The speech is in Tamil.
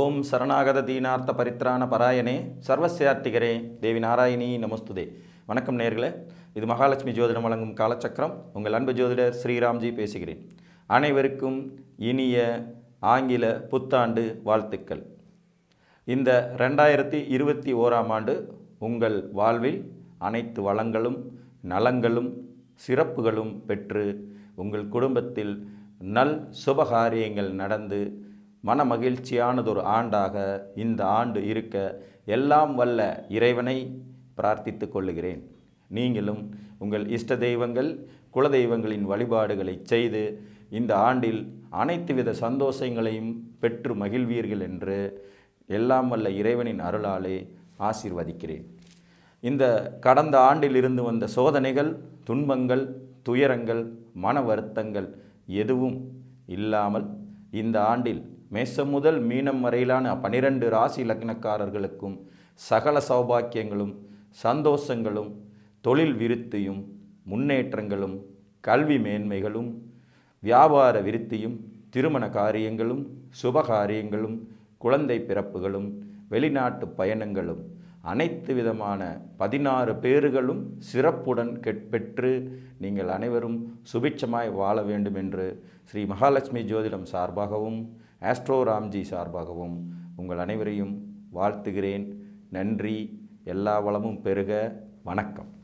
ஓம் சரணாகத தீனார்த்த பரித்ராண பராயணே சர்வசியார்த்திகரே தேவி நாராயணி நமஸ்துதே வணக்கம் நேர்களே இது மகாலட்சுமி ஜோதிடம் வழங்கும் காலச்சக்கரம் உங்கள் அன்பு ஜோதிடர் ஸ்ரீராம்ஜி பேசுகிறேன் அனைவருக்கும் இனிய ஆங்கில புத்தாண்டு வாழ்த்துக்கள் இந்த ரெண்டாயிரத்தி இருபத்தி ஓராம் ஆண்டு உங்கள் வாழ்வில் அனைத்து வளங்களும் நலங்களும் சிறப்புகளும் பெற்று உங்கள் குடும்பத்தில் நல் சுபகாரியங்கள் நடந்து மன மகிழ்ச்சியானதொரு ஆண்டாக இந்த ஆண்டு இருக்க எல்லாம் வல்ல இறைவனை பிரார்த்தித்து கொள்ளுகிறேன் நீங்களும் உங்கள் இஷ்ட தெய்வங்கள் குலதெய்வங்களின் வழிபாடுகளை செய்து இந்த ஆண்டில் அனைத்து வித சந்தோஷங்களையும் பெற்று மகிழ்வீர்கள் என்று எல்லாம் வல்ல இறைவனின் அருளாலே ஆசிர்வதிக்கிறேன் இந்த கடந்த ஆண்டில் இருந்து வந்த சோதனைகள் துன்பங்கள் துயரங்கள் மன வருத்தங்கள் எதுவும் இல்லாமல் இந்த ஆண்டில் மேசம் முதல் மீனம் வரையிலான பனிரெண்டு ராசி லக்னக்காரர்களுக்கும் சகல சௌபாக்கியங்களும் சந்தோஷங்களும் தொழில் விருத்தியும் முன்னேற்றங்களும் கல்வி மேன்மைகளும் வியாபார விருத்தியும் திருமண காரியங்களும் சுபகாரியங்களும் குழந்தை பிறப்புகளும் வெளிநாட்டு பயணங்களும் அனைத்து விதமான பதினாறு பேர்களும் சிறப்புடன் பெற்று நீங்கள் அனைவரும் சுபிட்சமாய் வாழ வேண்டும் என்று ஸ்ரீ மகாலட்சுமி ஜோதிடம் சார்பாகவும் ஆஸ்ட்ரோ ராம்ஜி சார்பாகவும் உங்கள் அனைவரையும் வாழ்த்துகிறேன் நன்றி எல்லா வளமும் பெருக வணக்கம்